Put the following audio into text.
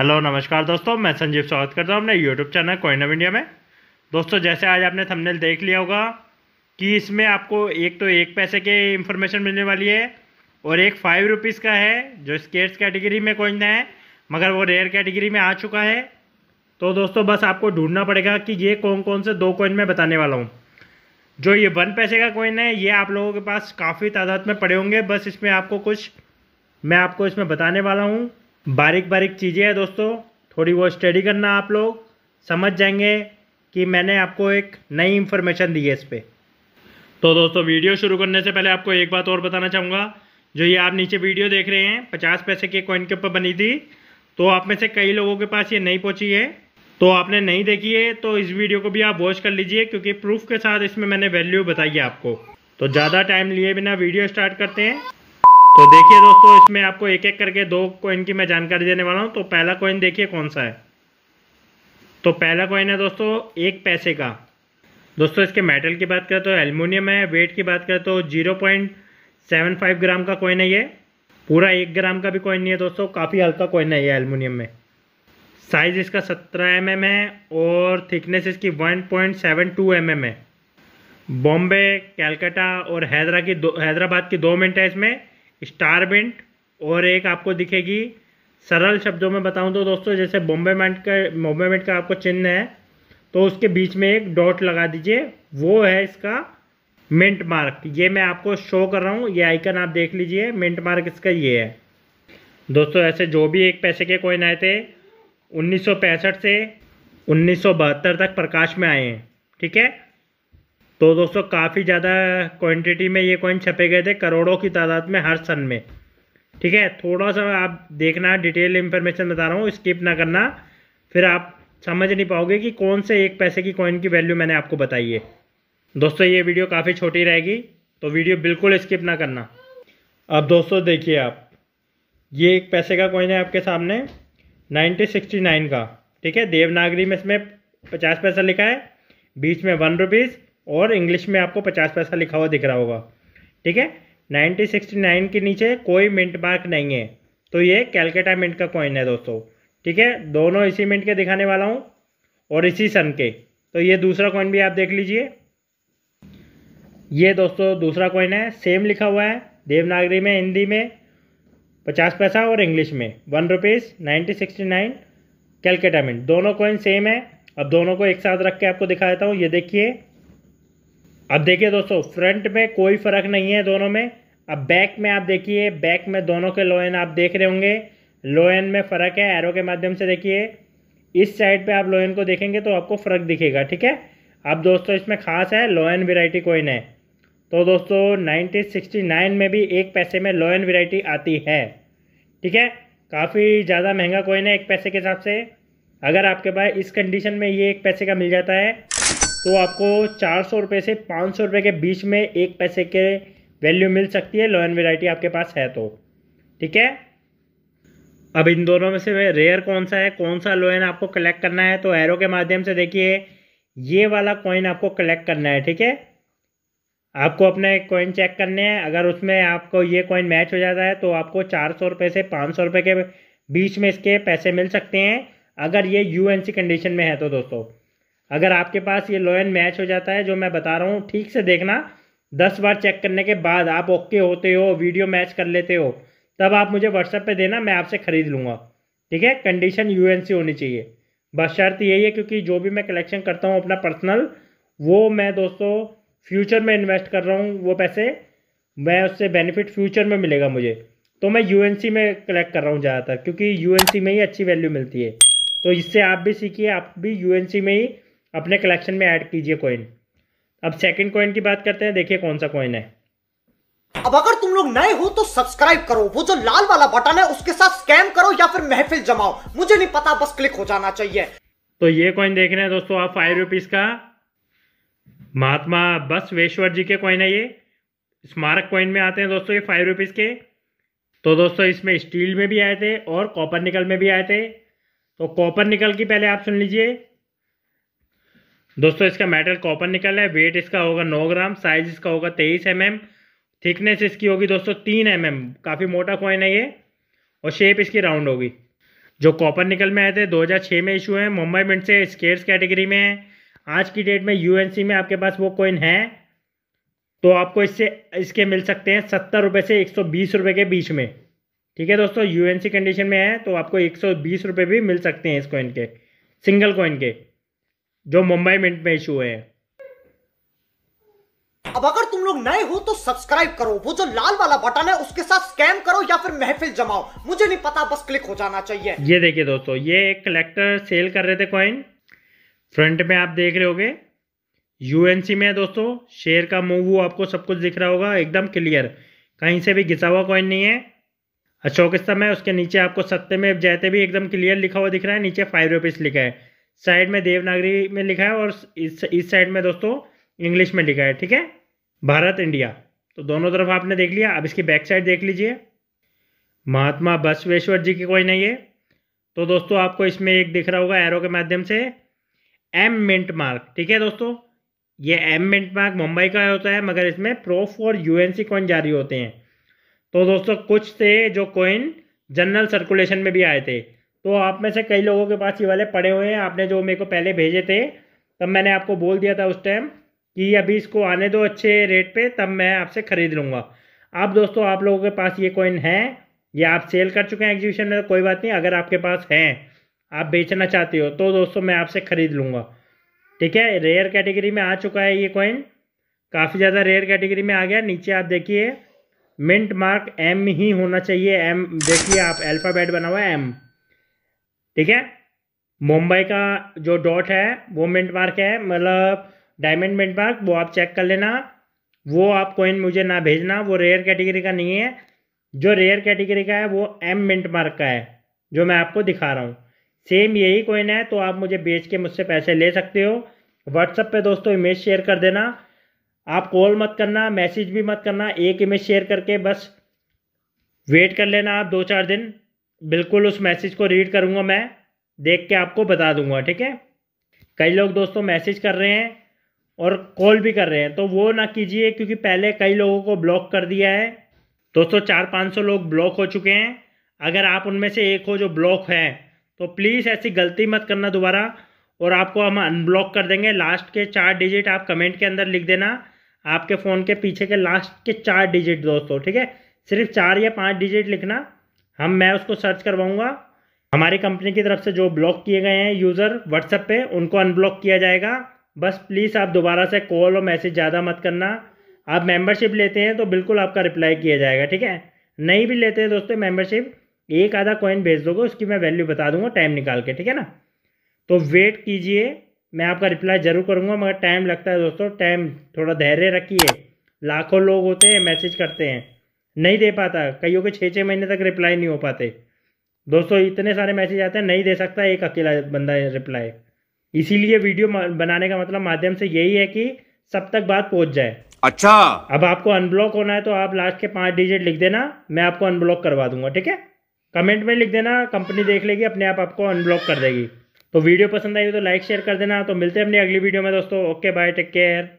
hello नमस्कार दोस्तों मैं संजीव स्वागत करता हूँ अपने YouTube channel coin of India में दोस्तों जैसे आज आपने थंबनेल देख लिया होगा कि इसमें आपको एक तो एक पैसे के इन्फॉर्मेशन मिलने वाली है और एक फाइव रुपीज़ का है जो स्केट्स कैटेगरी में कोइन है मगर वो रेयर कैटेगरी में आ चुका है तो दोस्तों बस आपको ढूंढना पड़ेगा कि ये कौन कौन से दो कोइन मैं बताने वाला हूँ जो ये वन पैसे का कोइन है ये आप लोगों के पास काफ़ी तादाद में पड़े होंगे बस इसमें आपको कुछ मैं आपको इसमें बताने वाला हूँ बारीक बारीक चीज़ें हैं दोस्तों थोड़ी वो स्टडी करना आप लोग समझ जाएंगे कि मैंने आपको एक नई इन्फॉर्मेशन दी है इस पर तो दोस्तों वीडियो शुरू करने से पहले आपको एक बात और बताना चाहूँगा जो ये आप नीचे वीडियो देख रहे हैं पचास पैसे के कॉइन के ऊपर बनी थी तो आप में से कई लोगों के पास ये नहीं पहुँची है तो आपने नहीं देखी है तो इस वीडियो को भी आप वॉच कर लीजिए क्योंकि प्रूफ के साथ इसमें मैंने वैल्यू बताई है आपको तो ज़्यादा टाइम लिए बिना वीडियो स्टार्ट करते हैं तो देखिए दोस्तों इसमें आपको एक एक करके दो कॉइन की मैं जानकारी देने वाला हूँ तो पहला कॉइन देखिए कौन सा है तो पहला कॉइन है दोस्तों एक पैसे का दोस्तों इसके मेटल की बात करें तो एल्यूमिनियम है वेट की बात करें तो zero point seven five gram का कॉइन है ये पूरा एक ग्राम का भी कॉइन नहीं है दोस्तों काफ़ी हल्का कॉइन है ये एल्यूमिनियम में साइज़ इसका सत्रह एम एम है और थिकनेस इसकी one point seven two m m है बॉम्बे कैलकाटा और हैदरा की दो हैदराबाद की दो मिनट है इसमें स्टार बिंट और एक आपको दिखेगी सरल शब्दों में बताऊं तो दोस्तों जैसे बॉम्बे मेंट का बॉम्बे मेंट का आपको चिन्ह है तो उसके बीच में एक डॉट लगा दीजिए वो है इसका मिंट मार्क ये मैं आपको शो कर रहा हूँ ये आइकन आप देख लीजिए मिंट मार्क इसका ये है दोस्तों ऐसे जो भी एक पैसे के कोइन आए थे उन्नीस से उन्नीस तक प्रकाश में आए हैं ठीक है तो दोस्तों काफ़ी ज़्यादा क्वांटिटी में ये कॉइन छपे गए थे करोड़ों की तादाद में हर सन में ठीक है थोड़ा सा आप देखना डिटेल इन्फॉर्मेशन बता रहा हूँ स्किप ना करना फिर आप समझ नहीं पाओगे कि कौन से एक पैसे की कॉइन की वैल्यू मैंने आपको बताई है दोस्तों ये वीडियो काफ़ी छोटी रहेगी तो वीडियो बिल्कुल स्किप ना करना अब दोस्तों देखिए आप ये एक पैसे का कॉइन है आपके सामने नाइनटीन का ठीक है देवनागरी में इसमें पचास पैसा लिखा है बीच में वन रुपीज़ और इंग्लिश में आपको पचास पैसा लिखा हुआ दिख रहा होगा ठीक है नाइनटीन सिक्सटी नाइन के नीचे कोई मिंट मार्क नहीं है तो ये कैलकाटा मिंट का कॉइन है दोस्तों ठीक है दोनों इसी मिंट के दिखाने वाला हूँ और इसी सन के तो ये दूसरा कॉइन भी आप देख लीजिए ये दोस्तों दूसरा कॉइन है सेम लिखा हुआ है देवनागरी में हिंदी में पचास पैसा और इंग्लिश में one rupees nineteen sixty nine Calcutta mint दोनों कॉइन सेम है अब दोनों को एक साथ रख के आपको दिखा देता हूँ ये देखिए अब देखिए दोस्तों फ्रंट में कोई फ़र्क नहीं है दोनों में अब बैक में आप देखिए बैक में दोनों के लोयन आप देख रहे होंगे लोयन में फ़र्क है एरो के माध्यम से देखिए इस साइड पे आप लोयन को देखेंगे तो आपको फ़र्क दिखेगा ठीक है अब दोस्तों इसमें खास है लोयन वेराइटी कोइन है तो दोस्तों नाइनटीन में भी एक पैसे में लोयन वेराइटी आती है ठीक है काफ़ी ज़्यादा महंगा कोइन है एक पैसे के हिसाब से अगर आपके पास इस कंडीशन में ये एक पैसे का मिल जाता है तो आपको चार सौ रुपये से पाँच सौ रुपये के बीच में एक पैसे के वैल्यू मिल सकती है लोयन वेराइटी आपके पास है तो ठीक है अब इन दोनों में से रेयर कौन सा है कौन सा लोयन आपको कलेक्ट करना है तो एरो के माध्यम से देखिए ये वाला कॉइन आपको कलेक्ट करना है ठीक है आपको अपने कॉइन चेक करने हैं अगर उसमें आपको ये कॉइन मैच हो जाता है तो आपको चार सौ रुपये से पाँच सौ रुपये के बीच में इसके पैसे मिल सकते हैं अगर ये यू कंडीशन में है तो दोस्तों अगर आपके पास ये लोयन मैच हो जाता है जो मैं बता रहा हूँ ठीक से देखना दस बार चेक करने के बाद आप ओके होते हो वीडियो मैच कर लेते हो तब आप मुझे व्हाट्सएप पे देना मैं आपसे ख़रीद लूँगा ठीक है कंडीशन यू होनी चाहिए बस शर्त यही है क्योंकि जो भी मैं कलेक्शन करता हूँ अपना पर्सनल वो मैं दोस्तों फ्यूचर में इन्वेस्ट कर रहा हूँ वो पैसे मैं उससे बेनिफिट फ्यूचर में मिलेगा मुझे तो मैं यू में कलेक्ट कर रहा हूँ ज़्यादातर क्योंकि यू में ही अच्छी वैल्यू मिलती है तो इससे आप भी सीखिए आप भी यूएनसी में ही अपने कलेक्शन में ऐड कीजिए कॉइन अब सेकंड कॉइन की बात करते हैं देखिए कौन सा कॉइन है अब अगर तुम लोग नए हो तो सब्सक्राइब करो वो जो लाल वाला बटन है उसके साथ स्कैम करो या फिर महफिल जमाओ मुझे नहीं पता बस क्लिक हो जाना चाहिए तो ये कॉइन देख रहे हैं दोस्तों आप फाइव रुपीज का महात्मा बस वेश्वर जी के कॉइन है ये स्मारक कॉइन में आते हैं दोस्तों ये फाइव रुपीज के तो दोस्तों इसमें स्टील में भी आए थे और कॉपर निकल में भी आए थे तो कॉपर निकल की पहले आप सुन लीजिए दोस्तों इसका मेटल कॉपर निकल है वेट इसका होगा नौ ग्राम साइज इसका होगा तेईस एम mm, थिकनेस इसकी होगी दोस्तों तीन एम mm, काफ़ी मोटा कॉइन है ये और शेप इसकी राउंड होगी जो कॉपर निकल में आए थे 2006 में इशू है मुंबई मिंट से स्केर्स कैटेगरी में है आज की डेट में सी में आपके पास वो कॉइन है तो आपको इससे इसके मिल सकते हैं सत्तर रुपये से एक सौ बीस रुपये के बीच में ठीक है दोस्तों यूएनसी कंडीशन में है तो आपको एक सौ भी मिल सकते हैं इस कॉइन के सिंगल कॉइन के जो मुंबई मिंट में इशू हुए हैं अब अगर तुम लोग नए हो तो सब्सक्राइब करो वो जो लाल वाला बटन है उसके साथ स्कैम करो या फिर महफिल जमाओ मुझे नहीं पता बस क्लिक हो जाना चाहिए ये देखिए दोस्तों ये एक कलेक्टर सेल कर रहे थे कॉइन फ्रंट में आप देख रहे होगे यूएनसी में दोस्तों शेयर का मूव आपको सब कुछ दिख रहा होगा एकदम क्लियर कहीं से भी घिसा हुआ कॉइन नहीं है अशोक स्तंभ है उसके नीचे आपको सत्य में जयते भी एकदम क्लियर लिखा हुआ दिख रहा है नीचे फाइव रुपीज़ लिखा है साइड में देवनागरी में लिखा है और इस इस साइड में दोस्तों इंग्लिश में लिखा है ठीक है भारत इंडिया तो दोनों तरफ आपने देख लिया अब इसकी बैक साइड देख लीजिए महात्मा बसवेश्वर जी की कोई नहीं है तो दोस्तों आपको इसमें एक दिख रहा होगा एरो के माध्यम से एम मिंट मार्क ठीक है दोस्तों ये एम मिंट मार्क मुंबई का होता है मगर इसमें प्रो फॉर यूएनसी कौन जारी होते हैं तो दोस्तों कुछ थे जो कॉइन जनरल सर्कुलेशन में भी आए थे तो आप में से कई लोगों के पास ये वाले पड़े हुए हैं आपने जो मेरे को पहले भेजे थे तब मैंने आपको बोल दिया था उस टाइम कि अभी इसको आने दो अच्छे रेट पे तब मैं आपसे ख़रीद लूँगा अब दोस्तों आप लोगों के पास ये कॉइन है या आप सेल कर चुके हैं एग्जीबिशन में तो कोई बात नहीं अगर आपके पास हैं आप बेचना चाहते हो तो दोस्तों मैं आपसे ख़रीद लूँगा ठीक है रेयर कैटेगरी में आ चुका है ये कॉइन काफ़ी ज़्यादा रेयर कैटेगरी में आ गया नीचे आप देखिए मिंट मार्क एम ही होना चाहिए एम देखिए आप अल्फ़ाबेट बना हुआ है एम ठीक है मुंबई का जो डॉट है वो मिंट मार्क है मतलब डायमंड मिंट मार्क वो आप चेक कर लेना वो आप कोइन मुझे ना भेजना वो रेयर कैटेगरी का नहीं है जो रेयर कैटेगरी का है वो एम मिंट मार्क का है जो मैं आपको दिखा रहा हूँ सेम यही कोइन है तो आप मुझे बेच के मुझसे पैसे ले सकते हो व्हाट्सएप पे दोस्तों इमेज शेयर कर देना आप कॉल मत करना मैसेज भी मत करना एक इमेज शेयर करके बस वेट कर लेना आप दो चार दिन बिल्कुल उस मैसेज को रीड करूँगा मैं देख के आपको बता दूंगा ठीक है कई लोग दोस्तों मैसेज कर रहे हैं और कॉल भी कर रहे हैं तो वो ना कीजिए क्योंकि पहले कई लोगों को ब्लॉक कर दिया है दोस्तों चार पाँच सौ लोग ब्लॉक हो चुके हैं अगर आप उनमें से एक हो जो ब्लॉक है तो प्लीज़ ऐसी गलती मत करना दोबारा और आपको हम अनब्लॉक कर देंगे लास्ट के चार डिजिट आप कमेंट के अंदर लिख देना आपके फ़ोन के पीछे के लास्ट के चार डिजिट दोस्तों ठीक है सिर्फ चार या पाँच डिजिट लिखना हम मैं उसको सर्च करवाऊँगा हमारी कंपनी की तरफ से जो ब्लॉक किए गए हैं यूज़र व्हाट्सएप पे उनको अनब्लॉक किया जाएगा बस प्लीज़ आप दोबारा से कॉल और मैसेज ज़्यादा मत करना आप मेंबरशिप लेते हैं तो बिल्कुल आपका रिप्लाई किया जाएगा ठीक है नहीं भी लेते हैं दोस्तों मेंबरशिप एक आधा कॉइन भेज दोगे उसकी मैं वैल्यू बता दूंगा टाइम निकाल के ठीक है ना तो वेट कीजिए मैं आपका रिप्लाई ज़रूर करूँगा मगर टाइम लगता है दोस्तों टाइम थोड़ा धैर्य रखिए लाखों लोग होते हैं मैसेज करते हैं नहीं दे पाता कईयों के छः छः महीने तक रिप्लाई नहीं हो पाते दोस्तों इतने सारे मैसेज आते हैं नहीं दे सकता एक अकेला बंदा रिप्लाई इसीलिए वीडियो बनाने का मतलब माध्यम से यही है कि सब तक बात पहुंच जाए अच्छा अब आपको अनब्लॉक होना है तो आप लास्ट के पाँच डिजिट लिख देना मैं आपको अनब्लॉक करवा दूंगा ठीक है कमेंट में लिख देना कंपनी देख लेगी अपने आप आपको अनब्लॉक कर देगी तो वीडियो पसंद आई हो तो लाइक शेयर कर देना तो मिलते हैं अपनी अगली वीडियो में दोस्तों ओके बाय टेक केयर